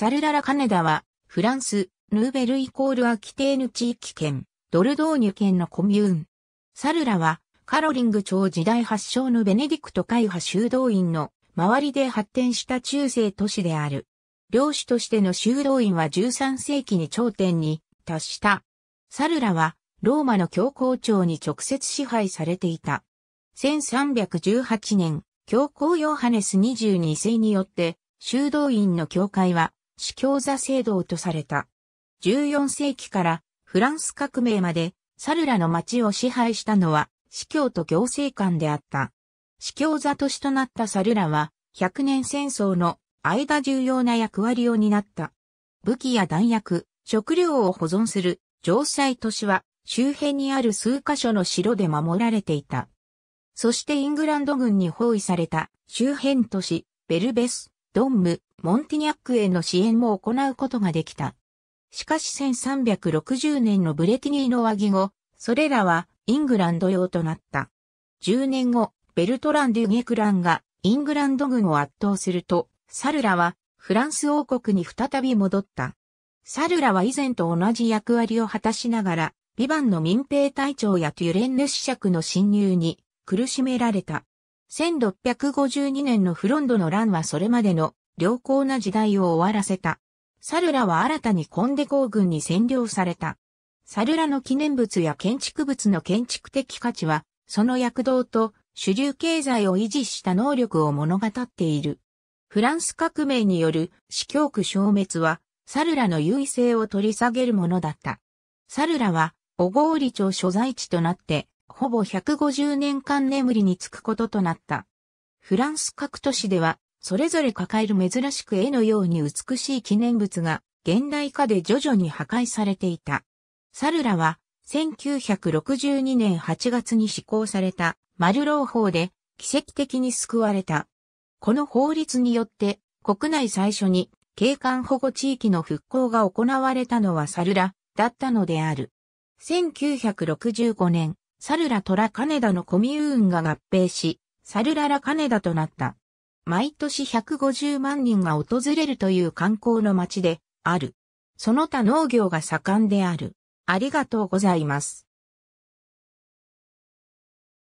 サルララカネダは、フランス、ヌーベルイコールアキテーヌ地域圏、ドルドーニュ県のコミューン。サルラは、カロリング朝時代発祥のベネディクト会派修道院の周りで発展した中世都市である。領主としての修道院は13世紀に頂点に達した。サルラは、ローマの教皇庁に直接支配されていた。1318年、教皇ヨハネス22世によって、修道院の教会は司教座聖堂とされた。14世紀からフランス革命までサルラの町を支配したのは司教と行政官であった。司教座都市となったサルラは100年戦争の間重要な役割を担った。武器や弾薬、食料を保存する城塞都市は周辺にある数カ所の城で守られていた。そしてイングランド軍に包囲された周辺都市、ベルベス、ドンム、モンティニャックへの支援も行うことができた。しかし1360年のブレティニーの和議後、それらはイングランド用となった。10年後、ベルトラン・デュ・ゲクランがイングランド軍を圧倒すると、サルラはフランス王国に再び戻った。サルラは以前と同じ役割を果たしながら、ビバンの民兵隊長やトゥレンヌ子爵の侵入に苦しめられた。1652年のフロンドの乱はそれまでの良好な時代を終わらせた。サルラは新たにコンデ公軍に占領された。サルラの記念物や建築物の建築的価値は、その躍動と主流経済を維持した能力を物語っている。フランス革命による死教区消滅は、サルラの優位性を取り下げるものだった。サルラは、小郡町所在地となって、ほぼ150年間眠りにつくこととなった。フランス各都市では、それぞれ抱える珍しく絵のように美しい記念物が現代化で徐々に破壊されていた。サルラは1962年8月に施行されたマルロー法で奇跡的に救われた。この法律によって国内最初に景観保護地域の復興が行われたのはサルラだったのである。1965年、サルラトラカネダのコミューンが合併し、サルララカネダとなった。毎年150万人が訪れるという観光の街である。その他農業が盛んである。ありがとうございます。